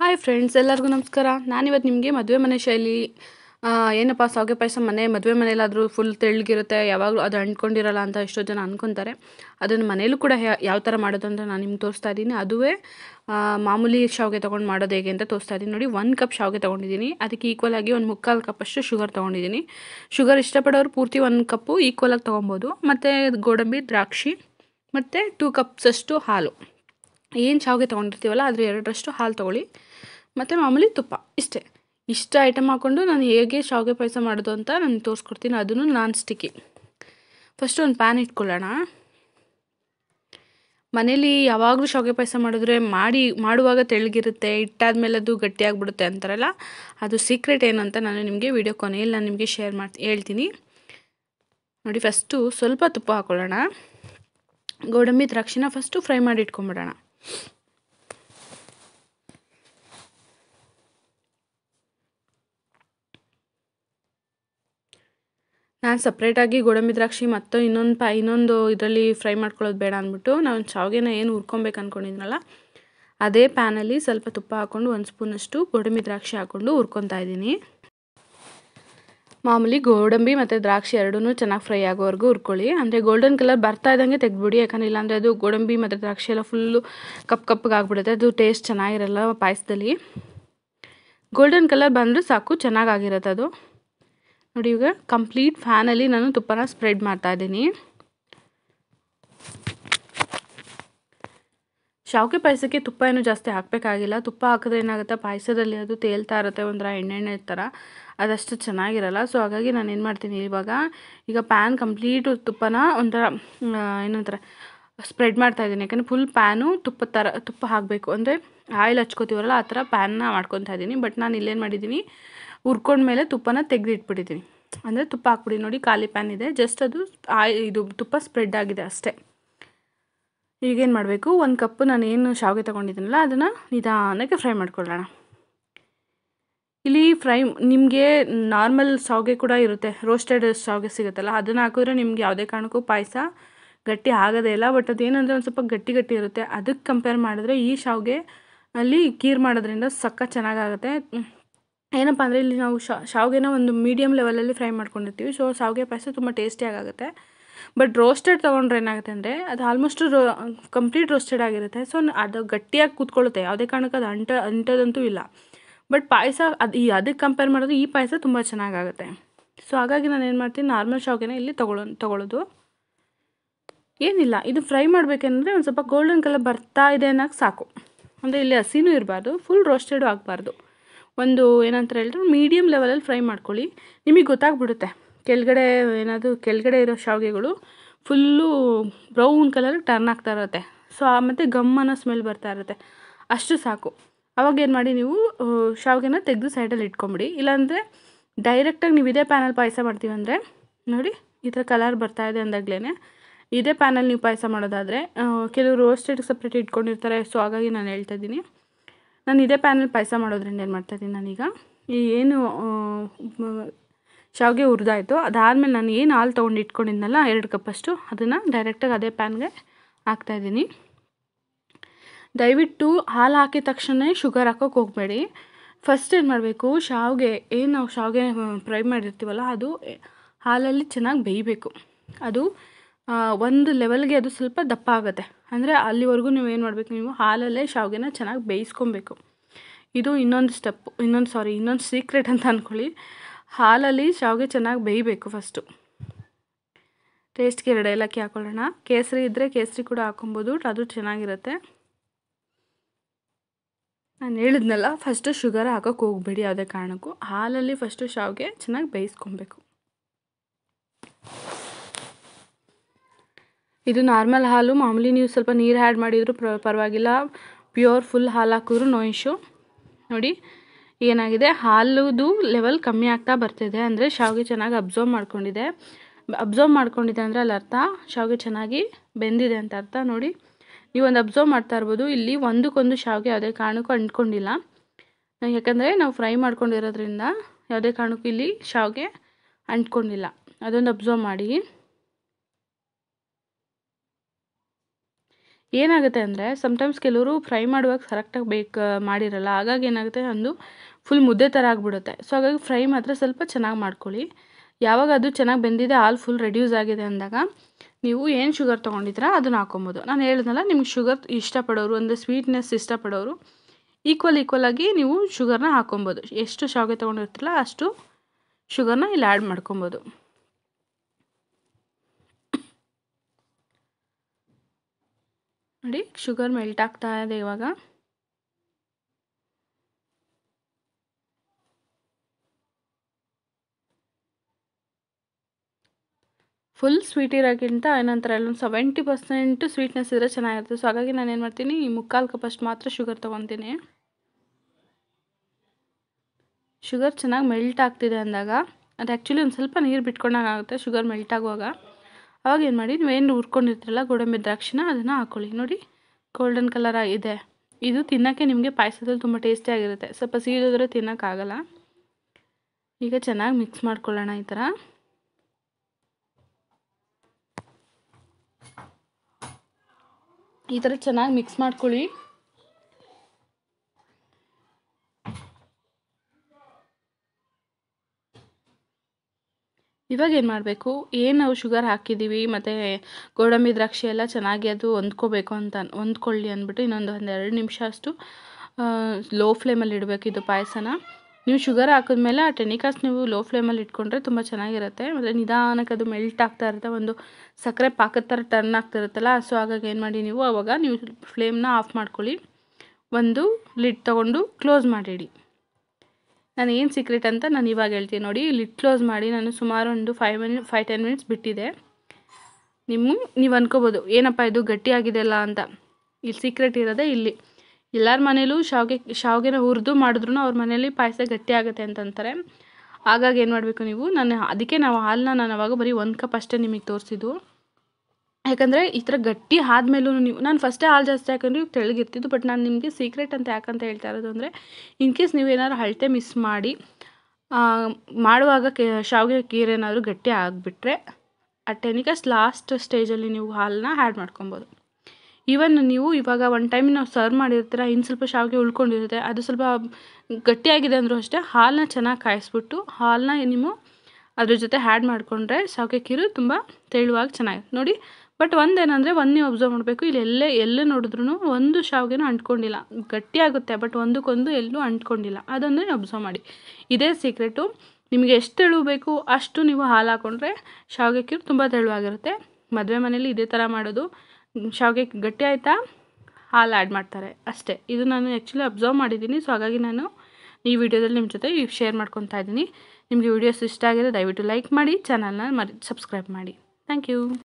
hi friends ಎಲ್ಲರಿಗೂ ನಮಸ್ಕಾರ ನಾನಿವತ್ತು ನಿಮಗೆ ಮದುವೆ ಮನೆ ಶೈಲಿ ಏನಪ್ಪ ಸೌಗೆ ಪಾಯಸ ಮನೆ ಮದುವೆ ಮನೆಯಲ್ಲಾದರೂ ಫುಲ್ ತೆಳ್ಳಗಿರುತ್ತೆ ಯಾವಾಗಲೂ ಅದು ಅಂಟ್ಕೊಂಡಿರಲ್ಲ ಅಂತ ಎಷ್ಟೋ ಜನ ಅಂದ್ಕೊತಾರೆ ಅದನ್ನು ಮನೇಲೂ ಕೂಡ ಯಾವ ಥರ ಮಾಡೋದು ಅಂತ ನಾನು ನಿಮ್ಗೆ ತೋರಿಸ್ತಾ ಇದ್ದೀನಿ ಅದುವೇ ಮಾಮೂಲಿ ಶಾವಿಗೆ ತೊಗೊಂಡು ಮಾಡೋದು ಹೇಗೆ ಅಂತ ತೋರಿಸ್ತಾ ಇದ್ದೀನಿ ನೋಡಿ ಒಂದು ಕಪ್ ಶಾವಿಗೆ ತೊಗೊಂಡಿದ್ದೀನಿ ಅದಕ್ಕೆ ಈಕ್ವಲಾಗಿ ಆಗಿ ಒಂದು ಮುಕ್ಕಾಲು ಕಪ್ಪಷ್ಟು ಶುಗರ್ ತೊಗೊಂಡಿದ್ದೀನಿ ಶುಗರ್ ಇಷ್ಟಪಡೋರು ಪೂರ್ತಿ ಒಂದು ಕಪ್ಪು ಈಕ್ವಲಾಗಿ ತೊಗೊಬೋದು ಮತ್ತು ಗೋಡಂಬಿ ದ್ರಾಕ್ಷಿ ಮತ್ತು ಟೂ ಕಪ್ಸಷ್ಟು ಹಾಲು ಏನು ಶಾವಿಗೆ ತೊಗೊಂಡಿರ್ತೀವಲ್ಲ ಅದ್ರ ಎರಡರಷ್ಟು ಹಾಲು ತೊಗೊಳ್ಳಿ ಮತ್ತು ಮಾಮೂಲಿ ತುಪ್ಪ ಇಷ್ಟೇ ಇಷ್ಟು ಐಟಮ್ ಹಾಕ್ಕೊಂಡು ನಾನು ಹೇಗೆ ಶಾವಿಗೆ ಪಾಯಸ ಮಾಡೋದು ಅಂತ ನಾನು ತೋರಿಸ್ಕೊಡ್ತೀನಿ ಅದನ್ನು ನಾನ್ ಸ್ಟಿಕ್ಕಿ ಫಸ್ಟು ಒಂದು ಪ್ಯಾನ್ ಇಟ್ಕೊಳ್ಳೋಣ ಮನೇಲಿ ಯಾವಾಗಲೂ ಶಾವಿಗೆ ಪಾಯಸ ಮಾಡಿದ್ರೆ ಮಾಡಿ ಮಾಡುವಾಗ ತೆಳಗಿರುತ್ತೆ ಇಟ್ಟಾದ ಮೇಲೆ ಅದು ಗಟ್ಟಿಯಾಗಿಬಿಡುತ್ತೆ ಅಂತಾರಲ್ಲ ಅದು ಸೀಕ್ರೆಟ್ ಏನು ಅಂತ ನಾನು ನಿಮಗೆ ವಿಡಿಯೋ ಕೊನೆಯಲ್ಲಿ ನಾನು ನಿಮಗೆ ಶೇರ್ ಮಾಡಿ ಹೇಳ್ತೀನಿ ನೋಡಿ ಫಸ್ಟು ಸ್ವಲ್ಪ ತುಪ್ಪ ಹಾಕ್ಕೊಳ್ಳೋಣ ಗೋಡಂಬಿ ದ್ರಾಕ್ಷಿನ ಫಸ್ಟು ಫ್ರೈ ಮಾಡಿ ಇಟ್ಕೊಂಬಿಡೋಣ ನಾನು ಸಪ್ರೇಟಾಗಿ ಗೋಡಂಬಿ ದ್ರಾಕ್ಷಿ ಮತ್ತು ಇನ್ನೊಂದು ಪಾ ಇನ್ನೊಂದು ಇದರಲ್ಲಿ ಫ್ರೈ ಮಾಡ್ಕೊಳ್ಳೋದು ಬೇಡ ಅಂದ್ಬಿಟ್ಟು ನಾನು ಶಾವಿಗೆನ ಏನು ಹುರ್ಕೊಬೇಕು ಅಂದ್ಕೊಂಡಿದ್ನಲ್ಲ ಅದೇ ಪ್ಯಾನಲ್ಲಿ ಸ್ವಲ್ಪ ತುಪ್ಪ ಹಾಕ್ಕೊಂಡು ಒಂದು ಸ್ಪೂನಷ್ಟು ಗೋಡಂಬಿ ದ್ರಾಕ್ಷಿ ಹಾಕ್ಕೊಂಡು ಹುರ್ಕೊತಾ ಇದ್ದೀನಿ ಮಾಮೂಲಿ ಗೋಡಂಬಿ ಮತ್ತು ದ್ರಾಕ್ಷಿ ಎರಡೂ ಚೆನ್ನಾಗಿ ಫ್ರೈ ಆಗೋವರೆಗೂ ಹುರ್ಕೊಳ್ಳಿ ಅಂದರೆ ಗೋಲ್ಡನ್ ಕಲರ್ ಬರ್ತಾ ಇದ್ದಂಗೆ ತೆಗೆದ್ಬಿಡಿ ಯಾಕಂದರೆ ಇಲ್ಲಾಂದರೆ ಅದು ಗೋಡಂಬಿ ಮತ್ತು ದ್ರಾಕ್ಷಿ ಎಲ್ಲ ಫುಲ್ಲು ಕಪ್ ಕಪ್ಪಗೆ ಆಗಿಬಿಡುತ್ತೆ ಅದು ಟೇಸ್ಟ್ ಚೆನ್ನಾಗಿರಲ್ಲ ಪಾಯಸದಲ್ಲಿ ಗೋಲ್ಡನ್ ಕಲರ್ ಬಂದರೂ ಸಾಕು ಚೆನ್ನಾಗಾಗಿರುತ್ತೆ ಅದು ನೋಡಿ ಈಗ ಕಂಪ್ಲೀಟ್ ಫ್ಯಾನಲ್ಲಿ ನಾನು ತುಪ್ಪನ ಸ್ಪ್ರೆಡ್ ಮಾಡ್ತಾ ಇದ್ದೀನಿ ಶಾವಿಗೆ ಪಾಯಸಕ್ಕೆ ತುಪ್ಪ ಏನು ಜಾಸ್ತಿ ಹಾಕಬೇಕಾಗಿಲ್ಲ ತುಪ್ಪ ಹಾಕಿದ್ರೆ ಏನಾಗುತ್ತೆ ಪಾಯಸದಲ್ಲಿ ಅದು ತೇಲ್ತಾ ಇರುತ್ತೆ ಒಂಥರ ಎಣ್ಣೆಣ್ಣೆ ಥರ ಅದಷ್ಟು ಚೆನ್ನಾಗಿರಲ್ಲ ಸೊ ಹಾಗಾಗಿ ನಾನು ಏನು ಮಾಡ್ತೀನಿ ಇವಾಗ ಈಗ ಪ್ಯಾನ್ ಕಂಪ್ಲೀಟು ತುಪ್ಪನ ಒಂಥರ ಏನಂತಾರೆ ಸ್ಪ್ರೆಡ್ ಮಾಡ್ತಾ ಇದ್ದೀನಿ ಯಾಕಂದರೆ ಫುಲ್ ಪ್ಯಾನು ತುಪ್ಪ ಥರ ತುಪ್ಪ ಹಾಕಬೇಕು ಅಂದರೆ ಆಯಿಲ್ ಹಚ್ಕೋತೀವಲ್ಲ ಆ ಥರ ಪ್ಯಾನ್ನ ಮಾಡ್ಕೊತಾ ಇದ್ದೀನಿ ಬಟ್ ನಾನು ಇಲ್ಲೇನು ಮಾಡಿದ್ದೀನಿ ಹುರ್ಕೊಂಡ್ಮೇಲೆ ತುಪ್ಪನ ತೆಗೆದಿಟ್ಬಿಟ್ಟಿದ್ದೀನಿ ಅಂದರೆ ತುಪ್ಪ ಹಾಕ್ಬಿಡಿ ನೋಡಿ ಖಾಲಿ ಪ್ಯಾನ್ ಇದೆ ಜಸ್ಟ್ ಅದು ಆಯ್ ಇದು ತುಪ್ಪ ಸ್ಪ್ರೆಡ್ ಆಗಿದೆ ಅಷ್ಟೇ ಈಗೇನು ಮಾಡಬೇಕು ಒಂದು ಕಪ್ಪು ನಾನು ಏನು ಶಾವಿಗೆ ತೊಗೊಂಡಿದ್ದೀನಲ್ಲ ಅದನ್ನು ನಿಧಾನಕ್ಕೆ ಫ್ರೈ ಮಾಡ್ಕೊಳ್ಳೋಣ ಇಲ್ಲಿ ಫ್ರೈ ನಿಮಗೆ ನಾರ್ಮಲ್ ಶಾವಿಗೆ ಕೂಡ ಇರುತ್ತೆ ರೋಸ್ಟೆಡ್ ಶಾವಿಗೆ ಸಿಗುತ್ತಲ್ಲ ಅದನ್ನು ಹಾಕಿದ್ರೆ ನಿಮ್ಗೆ ಯಾವುದೇ ಕಾರಣಕ್ಕೂ ಪಾಯಸ ಗಟ್ಟಿ ಆಗೋದೇ ಇಲ್ಲ ಬಟ್ ಅದೇನಂದರೆ ಒಂದು ಸ್ವಲ್ಪ ಗಟ್ಟಿ ಗಟ್ಟಿ ಇರುತ್ತೆ ಅದಕ್ಕೆ ಕಂಪೇರ್ ಮಾಡಿದ್ರೆ ಈ ಶಾವಿಗೆ ಅಲ್ಲಿ ಕೀರ್ ಮಾಡೋದ್ರಿಂದ ಸಕ್ಕ ಚೆನ್ನಾಗಾಗುತ್ತೆ ಏನಪ್ಪ ಅಂದರೆ ಇಲ್ಲಿ ನಾವು ಶಾವಿಗೆನ ಒಂದು ಮೀಡಿಯಮ್ ಲೆವೆಲಲ್ಲಿ ಫ್ರೈ ಮಾಡ್ಕೊಂಡಿರ್ತೀವಿ ಸೊ ಶಾವಿಗೆ ಪಾಯಸ ತುಂಬ ಟೇಸ್ಟಿಯಾಗುತ್ತೆ ಬಟ್ ರೋಸ್ಟೆಡ್ ತೊಗೊಂಡ್ರೆ ಏನಾಗುತ್ತೆ ಅಂದರೆ ಅದು ಆಲ್ಮೋಸ್ಟ್ ರೋ ಕಂಪ್ಲೀಟ್ ರೋಸ್ಟೆಡ್ ಆಗಿರುತ್ತೆ ಸೊ ಅದು ಗಟ್ಟಿಯಾಗಿ ಕೂತ್ಕೊಳ್ಳುತ್ತೆ ಯಾವುದೇ ಕಾರಣಕ್ಕೆ ಅದು ಅಂಟ ಅಂಟದಂತೂ ಇಲ್ಲ ಬಟ್ ಪಾಯಸ ಅದು ಈ ಅದಕ್ಕೆ ಕಂಪೇರ್ ಮಾಡೋದು ಈ ಪಾಯಸ ತುಂಬ ಚೆನ್ನಾಗಾಗುತ್ತೆ ಸೊ ಹಾಗಾಗಿ ನಾನು ಏನು ಮಾಡ್ತೀನಿ ನಾರ್ಮಲ್ ಶಾವಿಗೆನ ಇಲ್ಲಿ ತೊಗೊಳೋ ತೊಗೊಳ್ಳೋದು ಏನಿಲ್ಲ ಇದು ಫ್ರೈ ಮಾಡಬೇಕೆಂದ್ರೆ ಒಂದು ಸ್ವಲ್ಪ ಗೋಲ್ಡನ್ ಕಲರ್ ಬರ್ತಾ ಇದೆ ಅನ್ನೋಕ್ಕೆ ಸಾಕು ಅಂದರೆ ಇಲ್ಲಿ ಹಸಿನೂ ಇರಬಾರ್ದು ಫುಲ್ ರೋಸ್ಟೆಡು ಆಗಬಾರ್ದು ಒಂದು ಏನಂತ ಹೇಳಿದ್ರೆ ಮೀಡಿಯಮ್ ಲೆವೆಲಲ್ಲಿ ಫ್ರೈ ಮಾಡ್ಕೊಳ್ಳಿ ನಿಮಗೆ ಗೊತ್ತಾಗ್ಬಿಡುತ್ತೆ ಕೆಳಗಡೆ ಏನಾದರೂ ಕೆಳಗಡೆ ಇರೋ ಶಾವಿಗೆಗಳು ಫುಲ್ಲು ಬ್ರೌನ್ ಕಲರ್ ಟರ್ನ್ ಆಗ್ತಾ ಇರುತ್ತೆ ಸೊ ಮತ್ತು ಗಮ್ ಅನ್ನೋ ಸ್ಮೆಲ್ ಬರ್ತಾ ಇರುತ್ತೆ ಅಷ್ಟು ಸಾಕು ಅವಾಗ ಏನು ಮಾಡಿ ನೀವು ಶಾವಿಗೆನ ತೆಗೆದು ಸೈಡಲ್ಲಿ ಇಟ್ಕೊಂಬಿಡಿ ಇಲ್ಲಾಂದರೆ ಡೈರೆಕ್ಟಾಗಿ ನೀವು ಇದೇ ಪ್ಯಾನಲ್ಲಿ ಪಾಯಸ ಮಾಡ್ತೀವಿ ಅಂದರೆ ನೋಡಿ ಈ ಥರ ಕಲರ್ ಬರ್ತಾ ಇದೆ ಅಂದಾಗ್ಲೇ ಇದೇ ಪ್ಯಾನಲ್ ನೀವು ಪಾಯಸ ಮಾಡೋದಾದರೆ ಕೆಲವು ರೋಸ್ಟೆಡ್ ಸಪ್ರೇಟ್ ಇಟ್ಕೊಂಡಿರ್ತಾರೆ ಸೊ ಹಾಗಾಗಿ ನಾನು ಹೇಳ್ತಾ ಇದ್ದೀನಿ ನಾನು ಇದೇ ಪ್ಯಾನಲ್ ಪಾಯಸ ಮಾಡೋದ್ರಿಂದ ಏನು ಮಾಡ್ತಾಯಿದ್ದೀನಿ ನಾನೀಗ ಏನು ಶಾವಿಗೆ ಹುರಿದಾಯ್ತು ಅದಾದಮೇಲೆ ನಾನು ಏನು ಹಾಲು ತೊಗೊಂಡು ಇಟ್ಕೊಂಡಿದ್ನಲ್ಲ ಎರಡು ಕಪ್ಪಷ್ಟು ಅದನ್ನು ಡೈರೆಕ್ಟಾಗಿ ಅದೇ ಪ್ಯಾನ್ಗೆ ಹಾಕ್ತಾಯಿದ್ದೀನಿ ದಯವಿಟ್ಟು ಹಾಲು ಹಾಕಿದ ತಕ್ಷಣ ಶುಗರ್ ಹಾಕೋಕೆ ಹೋಗಬೇಡಿ ಫಸ್ಟ್ ಏನು ಮಾಡಬೇಕು ಶಾವಿಗೆ ಏನು ನಾವು ಶಾವಿಗೆ ಫ್ರೈ ಮಾಡಿರ್ತೀವಲ್ಲ ಅದು ಹಾಲಲ್ಲಿ ಚೆನ್ನಾಗಿ ಬೇಯಬೇಕು ಅದು ಒಂದು ಲೆವೆಲ್ಗೆ ಅದು ಸ್ವಲ್ಪ ದಪ್ಪ ಆಗುತ್ತೆ ಅಂದರೆ ಅಲ್ಲಿವರೆಗೂ ನೀವು ಏನು ಮಾಡಬೇಕು ನೀವು ಹಾಲಲ್ಲೇ ಶಾವಿಗೆನ ಚೆನ್ನಾಗಿ ಬೇಯಿಸ್ಕೊಬೇಕು ಇದು ಇನ್ನೊಂದು ಸ್ಟೆಪ್ಪು ಇನ್ನೊಂದು ಸಾರಿ ಇನ್ನೊಂದು ಸೀಕ್ರೆಟ್ ಅಂತ ಅಂದ್ಕೊಳ್ಳಿ ಹಾಲಲ್ಲಿ ಶಾವಿಗೆ ಚೆನ್ನಾಗಿ ಬೇಯಬೇಕು ಫಸ್ಟು ಟೇಸ್ಟ್ಗೆ ಎರಡು ಏಲಕ್ಕಿ ಹಾಕೊಳ್ಳೋಣ ಕೇಸರಿ ಇದ್ದರೆ ಕೇಸರಿ ಕೂಡ ಹಾಕೊಬೋದು ಅದು ಚೆನ್ನಾಗಿರುತ್ತೆ ನಾನು ಹೇಳಿದ್ನಲ್ಲ ಫಸ್ಟು ಶುಗರ್ ಹಾಕೋಕ್ಕೆ ಹೋಗಬೇಡಿ ಯಾವುದೇ ಕಾರಣಕ್ಕೂ ಹಾಲಲ್ಲಿ ಫಸ್ಟು ಶಾವಿಗೆ ಚೆನ್ನಾಗಿ ಬೇಯಿಸ್ಕೊಬೇಕು ಇದು ನಾರ್ಮಲ್ ಹಾಲು ಮಾಮೂಲಿ ನೀವು ಸ್ವಲ್ಪ ನೀರು ಆ್ಯಡ್ ಮಾಡಿದರೂ ಪರವಾಗಿಲ್ಲ ಪ್ಯೂರ್ ಫುಲ್ ಹಾಲು ಹಾಕಿದ್ರು ನೋ ಇಶು ನೋಡಿ ಏನಾಗಿದೆ ಹಾಲುದು ಲೆವೆಲ್ ಕಮ್ಮಿ ಆಗ್ತಾ ಬರ್ತಿದೆ ಅಂದರೆ ಶಾವಿಗೆ ಚೆನ್ನಾಗಿ ಅಬ್ಸರ್ವ್ ಮಾಡ್ಕೊಂಡಿದೆ ಅಬ್ಸರ್ವ್ ಮಾಡ್ಕೊಂಡಿದೆ ಅಂದರೆ ಅಲ್ಲಿ ಅರ್ಥ ಶಾವಿಗೆ ಚೆನ್ನಾಗಿ ಬೆಂದಿದೆ ಅಂತ ಅರ್ಥ ನೋಡಿ ಒಂದು ಅಬ್ಸರ್ವ್ ಮಾಡ್ತಾ ಇರ್ಬೋದು ಇಲ್ಲಿ ಒಂದಕ್ಕೊಂದು ಶಾವಿಗೆ ಯಾವುದೇ ಕಾರಣಕ್ಕೂ ಅಂಟ್ಕೊಂಡಿಲ್ಲ ಯಾಕಂದರೆ ನಾವು ಫ್ರೈ ಮಾಡ್ಕೊಂಡಿರೋದ್ರಿಂದ ಯಾವುದೇ ಕಾರಣಕ್ಕೂ ಇಲ್ಲಿ ಶಾವಿಗೆ ಅಂಟ್ಕೊಂಡಿಲ್ಲ ಅದೊಂದು ಅಬ್ಸರ್ವ್ ಮಾಡಿ ಏನಾಗುತ್ತೆ ಅಂದರೆ ಸಮ್ಟೈಮ್ಸ್ ಕೆಲವರು ಫ್ರೈ ಮಾಡುವಾಗ ಕರೆಕ್ಟಾಗಿ ಬೇಕು ಮಾಡಿರಲ್ಲ ಹಾಗಾಗಿ ಏನಾಗುತ್ತೆ ಒಂದು ಫುಲ್ ಮುದ್ದೆ ಥರ ಆಗಿಬಿಡುತ್ತೆ ಸೊ ಹಾಗಾಗಿ ಫ್ರೈ ಮಾತ್ರ ಸ್ವಲ್ಪ ಚೆನ್ನಾಗಿ ಮಾಡ್ಕೊಳ್ಳಿ ಯಾವಾಗ ಅದು ಚೆನ್ನಾಗಿ ಬೆಂದಿದೆ ಹಾಲು ಫುಲ್ ರೆಡ್ಯೂಸ್ ಆಗಿದೆ ಅಂದಾಗ ನೀವು ಏನು ಶುಗರ್ ತೊಗೊಂಡಿದ್ರ ಅದನ್ನು ಹಾಕೊಬೋದು ನಾನು ಹೇಳಿದ್ನಲ್ಲ ನಿಮ್ಗೆ ಶುಗರ್ ಇಷ್ಟಪಡೋರು ಅಂದರೆ ಸ್ವೀಟ್ನೆಸ್ ಇಷ್ಟಪಡೋರು ಈಕ್ವಲ್ ಈಕ್ವಲ್ ಆಗಿ ನೀವು ಶುಗರ್ನ ಹಾಕೊಬೋದು ಎಷ್ಟು ಶಾವಿಗೆ ತೊಗೊಂಡಿರ್ತಿಲ್ಲ ಅಷ್ಟು ಶುಗರ್ನ ಇಲ್ಲಿ ಆ್ಯಡ್ ಮಾಡ್ಕೊಬೋದು ನೋಡಿ ಶುಗರ್ ಮೆಲ್ಟ್ ಆಗ್ತಾ ಇದೆ ಇವಾಗ ಫುಲ್ ಸ್ವೀಟ್ ಇರೋಕ್ಕಿಂತ ಏನಂತಾರೆ ಅಲ್ಲೊಂದು ಸೆವೆಂಟಿ ಪರ್ಸೆಂಟ್ ಸ್ವೀಟ್ನೆಸ್ ಇದ್ರೆ ಚೆನ್ನಾಗಿರುತ್ತೆ ಸೊ ಹಾಗಾಗಿ ನಾನು ಏನು ಮಾಡ್ತೀನಿ ಮುಕ್ಕಾಲು ಕಪ್ಪಷ್ಟು ಮಾತ್ರ ಶುಗರ್ ತೊಗೊತೀನಿ ಶುಗರ್ ಚೆನ್ನಾಗಿ ಮೆಲ್ಟ್ ಆಗ್ತಿದೆ ಅಂದಾಗ ಅದು ಆ್ಯಕ್ಚುಲಿ ಒಂದು ಸ್ವಲ್ಪ ನೀರು ಬಿಟ್ಕೊಂಡಾಗುತ್ತೆ ಶುಗರ್ ಮೆಲ್ಟ್ ಆಗುವಾಗ ಅವಾಗ ಏನು ಮಾಡಿ ನೀವು ಏನು ಹುರ್ಕೊಂಡಿರ್ತೀರಲ್ಲ ಗೋಡಂಬಿ ದ್ರಾಕ್ಷಿನ ಅದನ್ನು ಹಾಕ್ಕೊಳ್ಳಿ ನೋಡಿ ಗೋಲ್ಡನ್ ಕಲರ್ ಆಗಿದೆ ಇದು ತಿನ್ನೋಕ್ಕೆ ನಿಮಗೆ ಪಾಯಸದಲ್ಲಿ ತುಂಬ ಟೇಸ್ಟಿಯಾಗಿರುತ್ತೆ ಸ್ವಲ್ಪ ಸೀದೋದ್ರೆ ತಿನ್ನೋಕ್ಕಾಗಲ್ಲ ಈಗ ಚೆನ್ನಾಗಿ ಮಿಕ್ಸ್ ಮಾಡ್ಕೊಳ್ಳೋಣ ಈ ಥರ ಈ ಥರ ಚೆನ್ನಾಗಿ ಮಿಕ್ಸ್ ಮಾಡ್ಕೊಳ್ಳಿ ಇವಾಗ ಏನು ಮಾಡಬೇಕು ಏನು ನಾವು ಶುಗರ್ ಹಾಕಿದ್ದೀವಿ ಮತ್ತು ಗೋಡಂಬಿ ದ್ರಾಕ್ಷಿ ಎಲ್ಲ ಚೆನ್ನಾಗಿ ಅದು ಹೊಂದ್ಕೋಬೇಕು ಅಂತ ಹೊಂದ್ಕೊಳ್ಳಿ ಅಂದ್ಬಿಟ್ಟು ಇನ್ನೊಂದು ಒಂದೆರಡು ನಿಮಿಷ ಅಷ್ಟು ಲೋ ಫ್ಲೇಮಲ್ಲಿ ಇಡಬೇಕು ಇದು ಪಾಯಸನ ನೀವು ಶುಗರ್ ಹಾಕಿದ್ಮೇಲೆ ಆ ಟೆನಿಕಾಸ್ ನೀವು ಲೋ ಫ್ಲೇಮಲ್ಲಿ ಇಟ್ಕೊಂಡ್ರೆ ತುಂಬ ಚೆನ್ನಾಗಿರುತ್ತೆ ಮತ್ತು ನಿಧಾನಕ್ಕೆ ಅದು ಮೆಲ್ಟ್ ಆಗ್ತಾ ಇರುತ್ತೆ ಒಂದು ಸಕ್ಕರೆ ಪಾಕದ ಥರ ಟರ್ನ್ ಆಗ್ತಿರುತ್ತಲ್ಲ ಸೊ ಹಾಗಾಗಿ ಏನು ಮಾಡಿ ನೀವು ಆವಾಗ ನೀವು ಫ್ಲೇಮ್ನ ಆಫ್ ಮಾಡ್ಕೊಳ್ಳಿ ಒಂದು ಲಿಡ್ ತೊಗೊಂಡು ಕ್ಲೋಸ್ ಮಾಡಿಡಿ ನಾನು ಏನು ಸೀಕ್ರೆಟ್ ಅಂತ ನಾನು ಇವಾಗ ಹೇಳ್ತೀನಿ ನೋಡಿ ಇಲ್ಲಿ ಕ್ಲೋಸ್ ಮಾಡಿ ನಾನು ಸುಮಾರು ಒಂದು five mini five ten minutes ಬಿಟ್ಟಿದೆ ನಿಮ್ಮ ನೀವು ಅನ್ಕೋಬೋದು ಏನಪ್ಪ ಇದು ಅಲ್ಲ ಅಂತ ಇಲ್ಲಿ ಸೀಕ್ರೆಟ್ ಇರೋದೇ ಇಲ್ಲಿ ಎಲ್ಲರ ಮನೇಲೂ ಶಾವಿಗೆ ಶಾವಿಗೆನ ಹುರಿದು ಮಾಡಿದ್ರು ಅವ್ರ ಮನೇಲಿ ಪಾಯಸ ಗಟ್ಟಿ ಆಗುತ್ತೆ ಅಂತಂತಾರೆ ಹಾಗಾಗಿ ಏನು ಮಾಡಬೇಕು ನೀವು ನಾನು ಅದಕ್ಕೆ ನಾವು ಹಾಲನ್ನ ನಾನು ಅವಾಗ ಬರೀ ಒಂದು ಕಪ್ ಅಷ್ಟೇ ನಿಮಗೆ ತೋರಿಸಿದ್ದು ಯಾಕಂದರೆ ಈ ಥರ ಗಟ್ಟಿ ಆದಮೇಲೂ ನೀವು ನಾನು ಫಸ್ಟೇ ಹಾಲು ಜಾಸ್ತಿ ಹಾಕಂದ್ರೆ ತೆಳಗಿರ್ತಿದ್ದು ಬಟ್ ನಾನು ನಿಮಗೆ ಸೀಕ್ರೆಟ್ ಅಂತ ಯಾಕಂತ ಹೇಳ್ತಾ ಇರೋದು ಅಂದರೆ ಇನ್ ಕೇಸ್ ನೀವು ಏನಾದ್ರು ಅಳತೆ ಮಿಸ್ ಮಾಡಿ ಮಾಡುವಾಗ ಕೆ ಶಾವಿಗೆ ಕೀರೇನಾದರೂ ಏನಾದರೂ ಗಟ್ಟಿ ಆಗಿಬಿಟ್ರೆ ಅಟ್ ಎನಿ ಕಾಸ್ಟ್ ಲಾಸ್ಟ್ ಸ್ಟೇಜಲ್ಲಿ ನೀವು ಹಾಲನ್ನ ಆ್ಯಡ್ ಮಾಡ್ಕೊಬೋದು ಈವನ್ ನೀವು ಇವಾಗ ಒನ್ ಟೈಮ್ ನಾವು ಸರ್ವ್ ಮಾಡಿರ್ತೀರ ಇನ್ನು ಸ್ವಲ್ಪ ಶಾವಿಗೆ ಉಳ್ಕೊಂಡಿರುತ್ತೆ ಅದು ಸ್ವಲ್ಪ ಗಟ್ಟಿಯಾಗಿದೆ ಅಂದರೂ ಅಷ್ಟೇ ಹಾಲನ್ನ ಚೆನ್ನಾಗಿ ಕಾಯಿಸ್ಬಿಟ್ಟು ಹಾಲನ್ನ ನೀವು ಅದ್ರ ಜೊತೆ ಹ್ಯಾಡ್ ಮಾಡಿಕೊಂಡ್ರೆ ಶಾವಿಗೆ ಕೀರು ತುಂಬ ತೆಳುವಾಗಿ ಚೆನ್ನಾಗಿ ನೋಡಿ ಬಟ್ ಒಂದೇನಂದರೆ ಒಂದು ನೀವು ಅಬ್ಸರ್ವ್ ಮಾಡಬೇಕು ಇಲ್ಲಿ ಎಲ್ಲೇ ಎಲ್ಲೇ ನೋಡಿದ್ರೂ ಒಂದು ಶಾವಿಗೆನೂ ಅಂಟ್ಕೊಂಡಿಲ್ಲ ಗಟ್ಟಿಯಾಗುತ್ತೆ ಬಟ್ ಒಂದಕ್ಕೊಂದು ಎಲ್ಲೂ ಅಂಟ್ಕೊಂಡಿಲ್ಲ ಅದೊಂದು ನೀವು ಅಬ್ಸರ್ವ್ ಮಾಡಿ ಇದೇ ಸೀಕ್ರೆಟು ನಿಮಗೆ ಎಷ್ಟು ತೆಳು ಬೇಕು ಅಷ್ಟು ನೀವು ಹಾಲು ಹಾಕೊಂಡ್ರೆ ಶಾವಿಗೆ ಕ್ಯೂರ್ ತುಂಬ ತೆಳುವಾಗಿರುತ್ತೆ ಮದುವೆ ಮನೇಲಿ ಇದೇ ಥರ ಮಾಡೋದು ಶಾವಿಗೆ ಗಟ್ಟಿ ಆಯಿತಾ ಹಾಲು ಆ್ಯಡ್ ಮಾಡ್ತಾರೆ ಅಷ್ಟೇ ಇದು ನಾನು ಆ್ಯಕ್ಚುಲಿ ಅಬ್ಸರ್ವ್ ಮಾಡಿದ್ದೀನಿ ಸೊ ಹಾಗಾಗಿ ನಾನು ಈ ವಿಡಿಯೋದಲ್ಲಿ ನಿಮ್ಮ ಜೊತೆ ಶೇರ್ ಮಾಡ್ಕೊತಾ ಇದ್ದೀನಿ ನಿಮಗೆ ವಿಡಿಯೋಸ್ ಇಷ್ಟ ಆಗಿದೆ ದಯವಿಟ್ಟು ಲೈಕ್ ಮಾಡಿ ಚಾನಲ್ನ ಮರಿ ಸಬ್ಸ್ಕ್ರೈಬ್ ಮಾಡಿ ಥ್ಯಾಂಕ್ ಯು